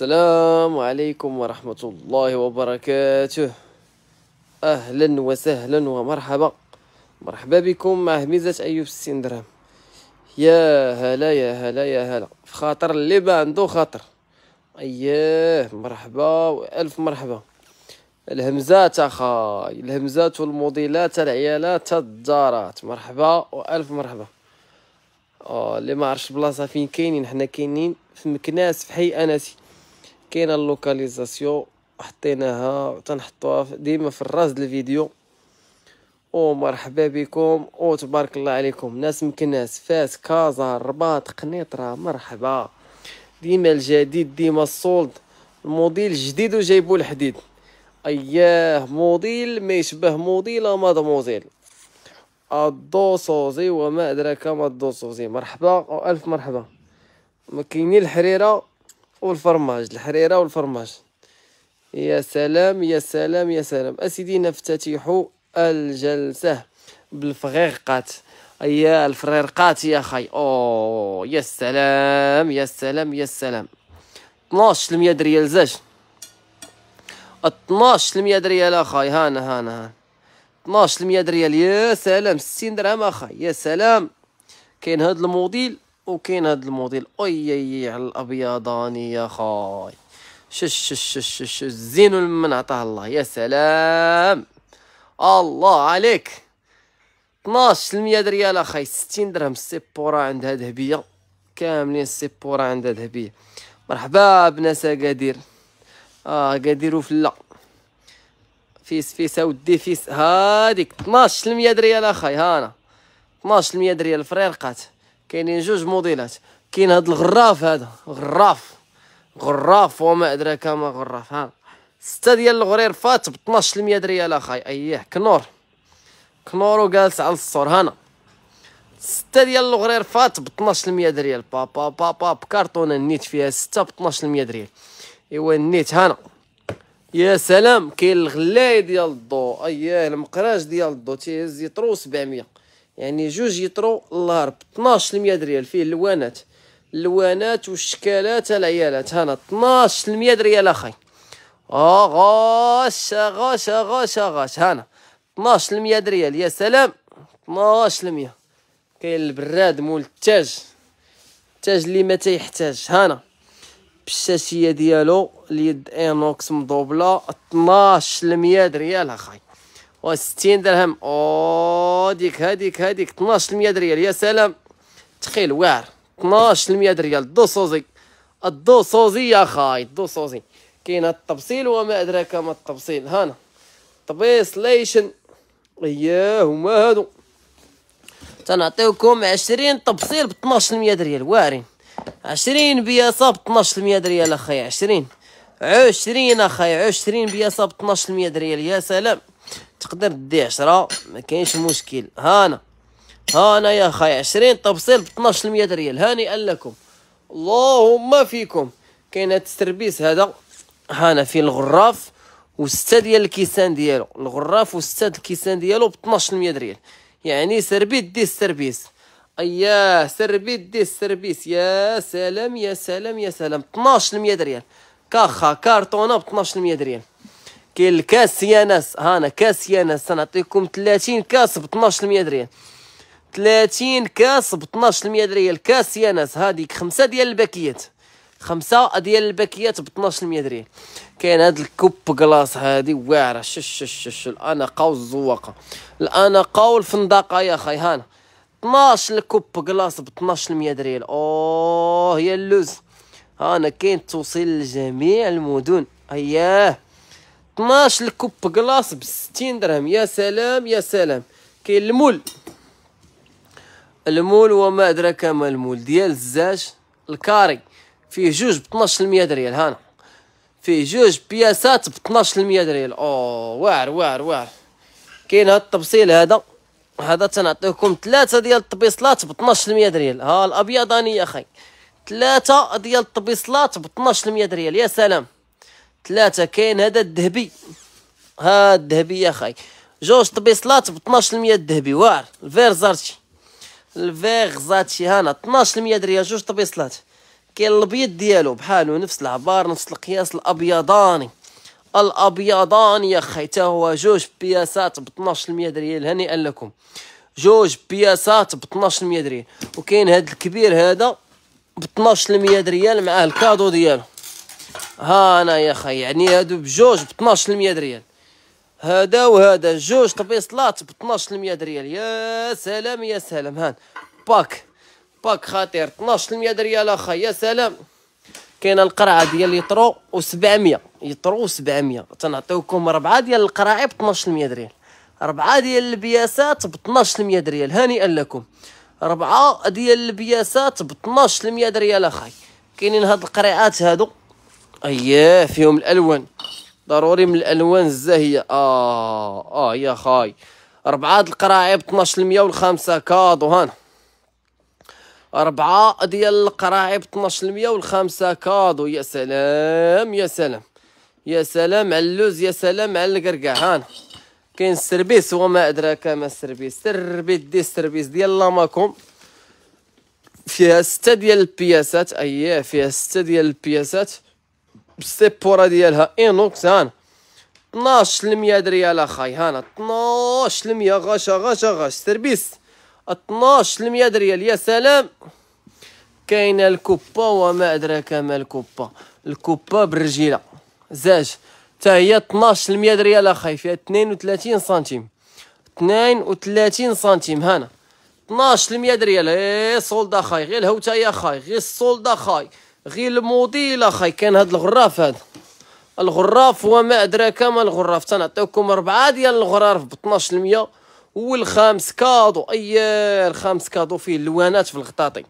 السلام عليكم ورحمة الله وبركاته أهلا وسهلا ومرحبا مرحبا بكم مع هميزة أيوب السندرام يا هلا يا هلا يا هلا في خاطر اللي ما عنده خاطر أياه مرحبا وألف مرحبا الهمزات أخاي الهمزات والموديلات العيالات الدارات مرحبا وألف مرحبا اه اللي ما عرفش البلاصه فين كاينين حنا كاينين في مكناس في حي انسي كاينه اللوكاليزاسيون حطيناها تنحطوها ديما في الراس الفيديو ومرحبا بكم وتبارك الله عليكم ناس مكناس فاس كازا الرباط قنيطره مرحبا ديما الجديد ديما السولد الموديل جديد وجايبو الحديد اياه موديل ما يشبه موديل مادموزيل الدوسوزي وما ادراك ما الدوسوزي مرحبا او الف مرحبا ما كاينين الحريره والفرماج الحريره والفرماج يا سلام يا سلام يا سلام اسيدي نفتتح الجلسه بالفريرقات يا الفريرقات يا خي او يا سلام يا سلام يا سلام 12 المية ريال زاج 12 المية ريال اخاي هانا هانا هانا 12 المية ريال يا سلام 60 درهم اخاي يا سلام كاين هذا الموديل وكاين هذا الموديل اي على الابيضاني يا خاي شش شش شش الزين من عطاه الله يا سلام الله عليك 12 المية دريال اخاي 60 درهم السيبورا عندها ذهبيه كاملين السيبورا عندها ذهبيه مرحبا بناس اكادير اه اكادير وفلا فيس فيس اودي فيس هاديك 12 المية دريال اخاي هانا 12 المية دريال فريرقات كاينين جوج موديلات كاين هاد الغراف هذا غراف غراف وما ادراك ما غراف ها ستة ديال الغرير فات ب 12% ريال اخاي اييه كنور كنور وجالس على السور هنا ستة ديال الغرير فات ب 12% ريال بابا بابا بكارطونه نيت فيها ستة ب 12% ريال ايوا نيت هنا يا سلام كاين الغلاي ديال الضو اييه المقراج ديال الضو تيهز يطرو 700 يعني جوج يطرو الله طناش 12% ريال فيه اللوانات اللوانات والشكالات العيالات هنا 12% ريال اخي اخاي آه، اغاش اغاش اغاش اغاش هنا 12% ريال يا سلام 12% كاين البراد مول التاج التاج اللي ما تيحتاج هنا بالشاشيه ديالو اليد انوكس مضوبله 12% ريال اخاي وستين درهم او ديك هذيك هذيك 12% ريال يا سلام تخيل واعر 12% ريال الدوسوزي الدوسوزي يا خاي الدوسوزي كاين التبصيل وما ادراك ما التبصيل هانا طبيصليشن اياه هما هادو تنعطيوكم 20 تبصيل ب 12% ريال واعرين 20 بياسة ب 12% ريال اخاي 20 20 اخاي 20 بياسة ب 12% ريال يا سلام تقدر دي عشرة ما كاينش مشكل هانا هانا يا خاي عشرين تبصيل ب 12 ريال قال لكم اللهم فيكم كاين هاد التربيس هذا هانا في الغراف وستة ديال الكيسان ديالو الغراف وستة الكيسان ديالو ب 12 ريال يعني سربيت دي السربيس اياه سربيت دي السربيس يا سلام يا سلام يا سلام 12 ريال كاخا كارطونه ب 12 ريال كاين الكاس يا سياناس هانا كاس يا ناس سنعطيكم 30 كاس ب 12% دريال 30 كاس ب 12% دريال كاس يا ناس هذيك خمسه ديال الباكيات خمسه ديال الباكيات ب 12% دريال كاين هذا الكوب كلاص هذه واعره شش شش شش الاناقه والزواقه الاناقه والفندقه يا خاي هانا 12 الكوب كلاص ب 12% دريال اوه يا اللوز هانا كاين توصيل لجميع المدن اياه 12 الكوب كلاص ب 60 درهم يا سلام يا سلام كاين المول المول وما ادراك ما المول ديال الزاج الكاري فيه جوج ب 12% ريال هانا فيه جوج بياسات ب 12% ريال او واعر واعر واعر كاين هاد التبصيل هذا هذا تنعطيكم ثلاثة ديال الطبيصلات ب 12% ريال ها الابيضاني يا اخي ثلاثة ديال الطبيصلات ب 12% ريال يا سلام ثلاثة كاين هذا الذهبي ها الذهبي يا خاي جوج طبيصلات ب 12% الذهبي واعر الفير زارتي الفير زاتي هانا 12% دريال جوج طبيصلات كاين الابيض ديالو بحالو نفس العبار نفس القياس الابيضاني الابيضاني يا خاي تا هو جوج بياسات ب 12% دريال هنيئا لكم جوج بياسات ب 12% دريال وكاين هاد الكبير هذا ب 12% دريال معاه الكادو ديالو ها انا يا خي يعني هادو بجوج ب 12 ريال هذا وهذا جوج طبيصلات ب 12 ريال يا سلام يا سلام هان باك باك خطير 12 ريال اخا يا سلام كاينه القرعه ديال يطرو و700 يطرو 700 تنعطيوكم ربعه ديال القراعي ب 12 ريال ربعه ديال البياسات ب 12 ريال هانئا لكم ربعه ديال البياسات ب 12 ريال اخاي كاينين هاد القريعات هادو اياه فيهم الالوان ضروري من الالوان الزاهيه اه اه يا خاي ربعة القراعي ب 12 والخمسة كادو هانا ربعة ديال القراعي ب 12 والخمسة كادو يا سلام يا سلام يا سلام على اللوز يا سلام على القرقع هانا كاين السربيس وما ادراك ما السربيس السربيس دي السربيس ديال لاماكوم فيها ستة ديال البياسات اييه فيها ستة ديال البياسات بالسيبورا ديالها اينوكس هان 12 المية دريال اخاي هانا 12 المية غاشا غاشا غاش سيربيس 12 المية دريال يا سلام كاينه الكوبا وما ادراك ما الكوبا الكوبا بالرجيله زاج تا هي 12 المية دريال اخاي فيها 32 سنتيم 32 سنتيم هانا 12 المية دريال اي سولد اخاي غير هوتا يا اخاي غير السولد اخاي غير الموديل اخاي كان هاد الغراف هاد الغراف وما ادراك ما الغراف تنعطيكم ربعه ديال الغراف ب 12% والخامس كادو اي الخامس كادو فيه اللوانات في الغطاطي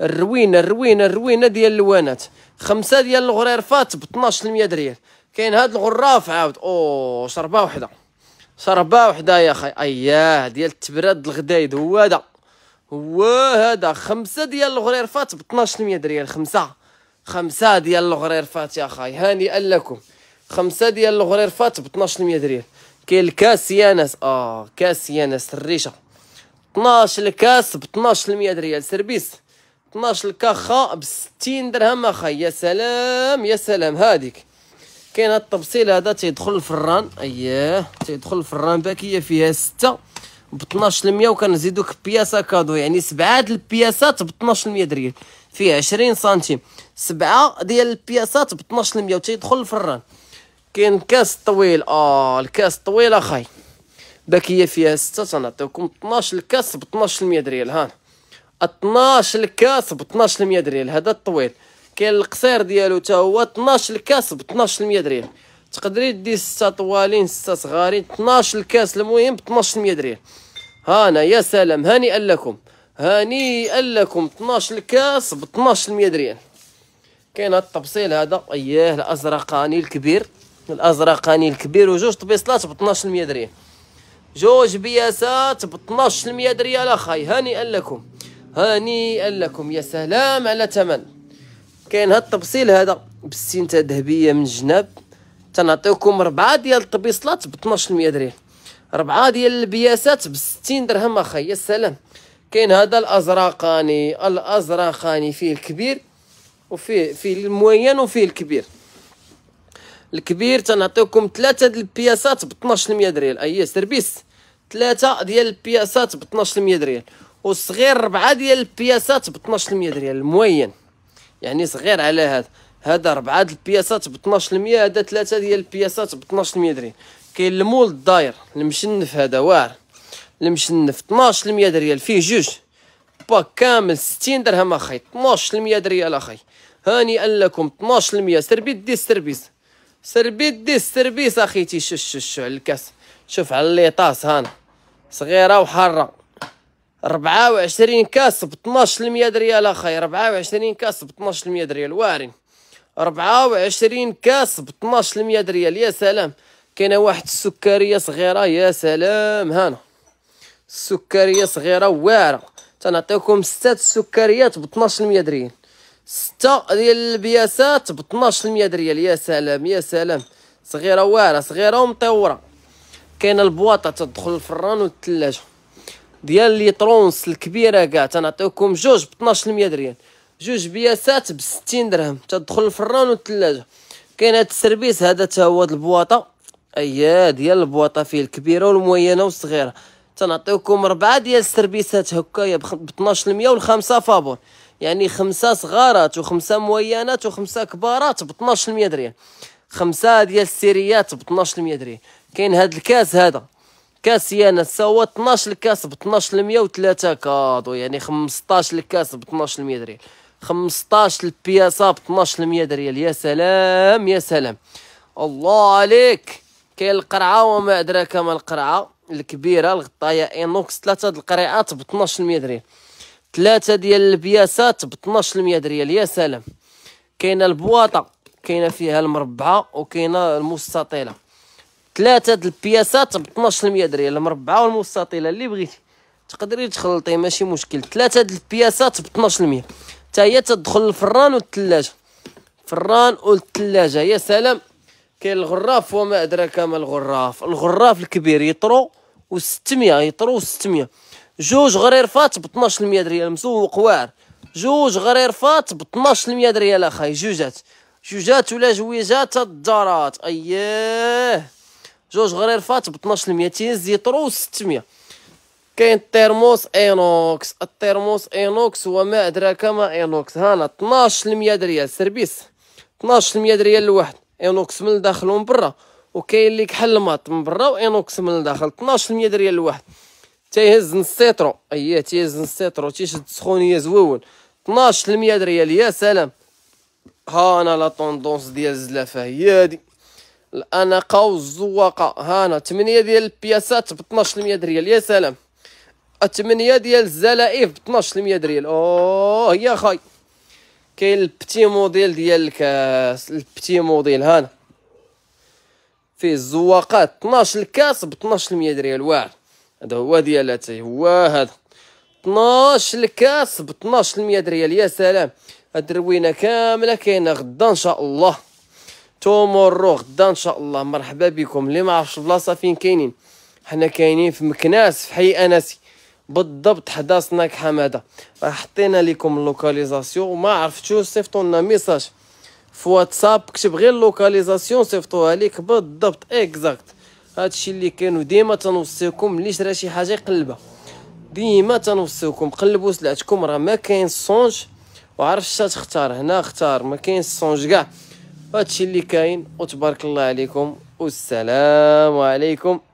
الروينه الروينه الروينه ديال اللوانات خمسه ديال الغرارفات ب 12% دريال كاين هاد الغراف عاود او شربه وحده شربه وحده يا اخي اياه ديال التبراد الغدايد هو هذا هو هذا خمسه ديال الغرارفات ب 12% دريال خمسه خمسة ديال الغرير فات يا خاي هانئا لكم خمسة ديال الغرير فات ب 1200 درهم كاين الكاس يا ناس اه كاس يا ناس الريشه 12 الكاس ب 1200 درهم سربيس 12 الكاخه ب 60 درهم اخاي يا سلام يا سلام هاديك كاين هاد التبصيل هذا تيدخل الفران اييه تيدخل الفران باكيه فيها ستة ب 1200 وكنزيدوك بياسه كادو يعني سبعه د البياسات ب 1200 درهم فيها 20 سنتيم سبعه ديال البياسات ب 12 المية تيدخل الفران كاين كاس طويل اه الكاس طويل اخاي داك هي فيها سته تنعطيكم 12 الكاس ب 12 المية ريال ها 12 الكاس ب 12 المية ريال هذا الطويل كاين القصير ديالو حتى هو 12 الكاس ب 12 المية ريال تقدري دي سته طوالين سته صغارين 12 الكاس المهم ب 12 المية ريال هانا يا سلام هنيئا لكم هنيئا لكم 12 الكاس ب 12 المية ريال كاين هاد التبصيل هذا اياه الازرقاني الكبير الازرقاني الكبير وجوج طبيصلات ب 12 درهم جوج بياسات ب 12 المية اخاي هنيئا لكم هنيئا لكم يا سلام على ثمن كاين هاد التبصيل هذا بالسنتة ذهبيه من جناب تنعطيوكم ربعه ديال الطبيصلات ب 12 درهم ربعه ديال البياسات ب 60 درهم اخاي يا سلام كاين هذا الازرقاني الازرقاني فيه الكبير وفيه فيه الموين وفيه الكبير الكبير تنعطيكم ثلاثه ديال البياسات ب 12% ريال اي سيربيس ثلاثه ديال البياسات ب 12% ريال والصغير ربعه ديال البياسات ب 12% ريال الموين يعني صغير على هذا هذا ربعه ديال البياسات ب 12% هذا ثلاثه ديال البياسات ب 12% ريال كاين المول الداير المشنف هذا واعر المشنف 12% ريال فيه جوج باك كامل 60 درهم اخي 12% ريال اخي هانئا لكم 12% سربيت دي السربيس سربيت دي السربيس اخيتي شو شو شو على الكاس شوف على طاس هانا صغيره وحاره 24 كاس ب 12% دريال اخاي 24 كاس ب 12% دريال واعرين 24 كاس ب 12% دريال يا سلام كاينه واحد السكريه صغيره يا سلام هانا السكريه صغيره واعره تنعطيكم ستة سكريات ب 12% دريال ستة ديال البياسات ب 12% دريال يا سلام يا سلام صغيره واعره صغيره ومطوره كاينه البواطه تدخل الفران والثلاجه ديال لي طرونس الكبيره كاع تنعطيوكم جوج ب 12% دريال جوج بياسات ب 60 درهم تدخل الفران والثلاجه كاين هاد السربيس هذا تا هو البواطه اييه ديال البواطه فيه الكبيره والموينه والصغيره تنعطيوكم ربعه ديال السربيسات هكايا ب 12% الخمسة فابور يعني خمسه صغارات وخمسه مويانات وخمسه كبارات ب 12% درهم خمسه ديال السيريات ب 12% درهم كاين هاد الكاس هذا كاس يانا سوا 12 الكاس ب 1203 كادو يعني 15 الكاس ب 12% درهم 15 البياسه ب 12% ريال يا سلام يا سلام الله عليك كاين القرعه وما ادراك ما القرعه الكبيره الغطايه اينوكس ثلاثه القريعات ب 12% ريال ثلاثه ديال البياسات ب 12% دريال يا سلام كاينه البواطه كاينه فيها المربعه وكاينه المستطيله ثلاثه ديال البياسات ب 12% دريال المربعه والمستطيله اللي بغيتي تقدري تخلطي ماشي مشكل ثلاثه ديال البياسات ب 12% حتى هي تدخل للفران والثلاجه فران والثلاجه يا سلام كاين الغراف وما ادراك ما الغراف الغراف الكبير يطرو و600 يطرو و600 جوج غرير فات ب 12% ريال مسوق واعر جوج غرير فات ب 12% ريال اخاي جوجات جوجات ولا جويجات الدارات اييه جوج غرير فات ب 12% تيز لتر و600 كاين الترموس اينوكس الترموس اينوكس وما ادراك ما اينوكس هانا 12% ريال سيرفيس 12% ريال لواحد اينوكس من الداخل ومن برا وكاين اللي كحل مات من برا واينوكس من الداخل 12% ريال لواحد تيهز نص لتر هي تيهز نص لتر تيشد سخونيه زوون 12 المية ريال يا سلام ها انا لا طوندونس ديال الزلافه هي هادي الاناقه والزواقه ها انا 8 ديال البياسات ب 12 المية ريال يا سلام 8 ديال الزلائف ب 12 المية ريال اوه يا خاي كاين البتي موديل ديال الكاس البتي موديل هانا فيه الزواقات 12 الكاس ب 12 المية ريال واعر هذا هو ديال اتاي هو هذا 12 الكاس ب 12% ريال يا سلام هاد الروينه كامله كاينه غدا ان شاء الله تومورو غدا ان شاء الله مرحبا بكم اللي ما عرفش البلاصه فين كاينين حنا كاينين في مكناس في حي انسي بالضبط حدا سناك حماده راه حطينا لكم اللوكاليزاسيون وما عرفتوش صيفطوا لنا ميساج في واتساب كتب غير اللوكاليزاسيون صيفطوها ليك بالضبط اكزاكت هادشي اللي كانوا ديما تنوصيكم اللي شرا شي حاجه يقلبها ديما تنوصيكم قلبوا سلعتكم راه ما كاين صونج وعرف شتا تختار هنا اختار ما كاين صونج كاع هادشي اللي كاين وتبارك الله عليكم والسلام عليكم